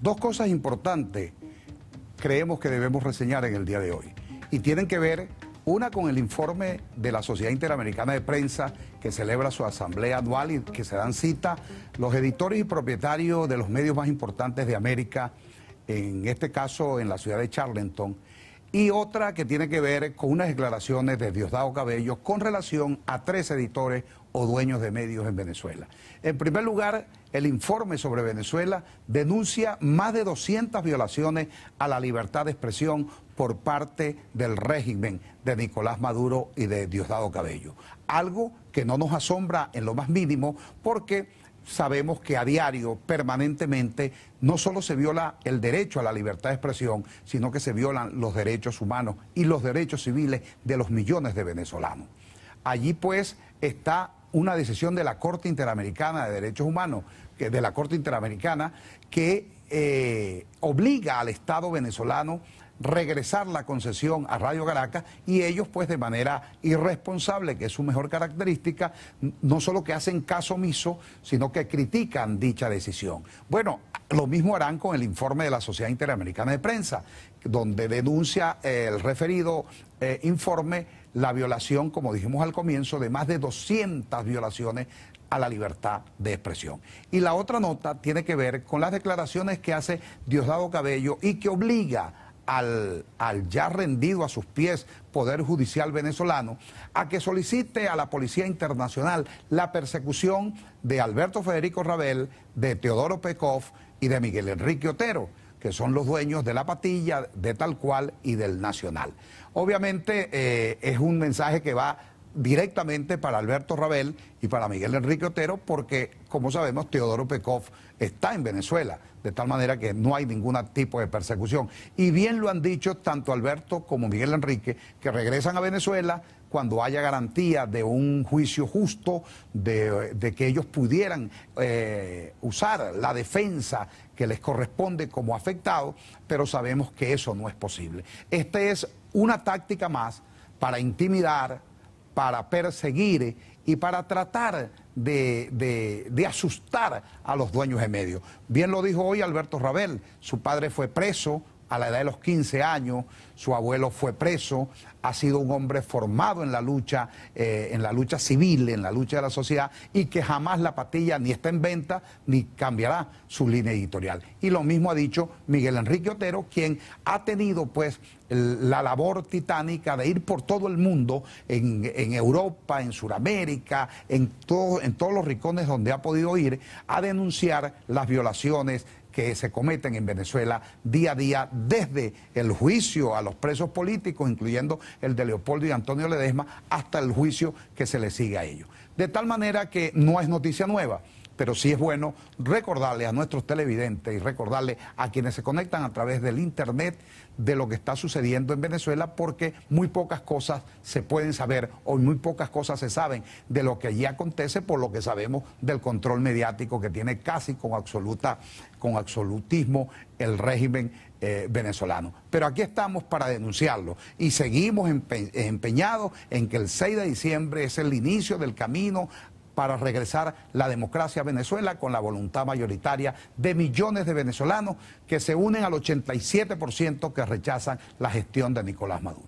Dos cosas importantes creemos que debemos reseñar en el día de hoy y tienen que ver una con el informe de la Sociedad Interamericana de Prensa que celebra su asamblea anual y que se dan cita los editores y propietarios de los medios más importantes de América, en este caso en la ciudad de Charleston, y otra que tiene que ver con unas declaraciones de Diosdado Cabello con relación a tres editores o dueños de medios en Venezuela. En primer lugar, el informe sobre Venezuela denuncia más de 200 violaciones a la libertad de expresión por parte del régimen de Nicolás Maduro y de Diosdado Cabello. Algo que no nos asombra en lo más mínimo porque sabemos que a diario, permanentemente, no solo se viola el derecho a la libertad de expresión, sino que se violan los derechos humanos y los derechos civiles de los millones de venezolanos. Allí pues está una decisión de la Corte Interamericana de Derechos Humanos, que, de la Corte Interamericana, que eh, obliga al Estado venezolano regresar la concesión a Radio Caracas y ellos pues de manera irresponsable, que es su mejor característica, no solo que hacen caso omiso, sino que critican dicha decisión. Bueno, lo mismo harán con el informe de la Sociedad Interamericana de Prensa, donde denuncia el referido eh, informe la violación, como dijimos al comienzo, de más de 200 violaciones a la libertad de expresión. Y la otra nota tiene que ver con las declaraciones que hace Diosdado Cabello y que obliga al, al, ya rendido a sus pies Poder Judicial venezolano a que solicite a la Policía Internacional la persecución de Alberto Federico Rabel, de Teodoro Pekov y de Miguel Enrique Otero que son los dueños de la patilla, de tal cual y del nacional. Obviamente eh, es un mensaje que va directamente para Alberto Rabel y para Miguel Enrique Otero, porque, como sabemos, Teodoro Pekov está en Venezuela, de tal manera que no hay ningún tipo de persecución. Y bien lo han dicho tanto Alberto como Miguel Enrique, que regresan a Venezuela, cuando haya garantía de un juicio justo, de, que ellos pudieran eh, usar la defensa que les corresponde como afectados, pero sabemos que eso no es posible. Esta es una táctica más para intimidar, para perseguir y para tratar de, de, asustar a los dueños de medios. Bien lo dijo hoy Alberto Rabel, su padre fue preso a la edad de los 15 años, su abuelo fue preso, ha sido un hombre formado en la lucha, eh, en la lucha civil, en la lucha de la sociedad, y que jamás la patilla ni está en venta ni cambiará su línea editorial. Y lo mismo ha dicho Miguel Enrique Otero, quien ha tenido pues la labor titánica de ir por todo el mundo, en, Europa, en Sudamérica, en, en todos los rincones donde ha podido ir, a denunciar las violaciones que se cometen en Venezuela día a día, desde el juicio a los presos políticos, incluyendo el de Leopoldo y Antonio Ledesma, hasta el juicio que se le sigue a ellos. De tal manera que no es noticia nueva pero sí es bueno recordarle a nuestros televidentes y recordarle a quienes se conectan a través del Internet de lo que está sucediendo en Venezuela, porque muy pocas cosas se pueden saber o muy pocas cosas se saben de lo que allí acontece por lo que sabemos del control mediático que tiene casi con, absoluta, con absolutismo el régimen eh, venezolano. Pero aquí estamos para denunciarlo y seguimos empeñados en que el 6 de diciembre es el inicio del camino para regresar la democracia a Venezuela con la voluntad mayoritaria de millones de venezolanos que se unen al 87% que rechazan la gestión de Nicolás Maduro.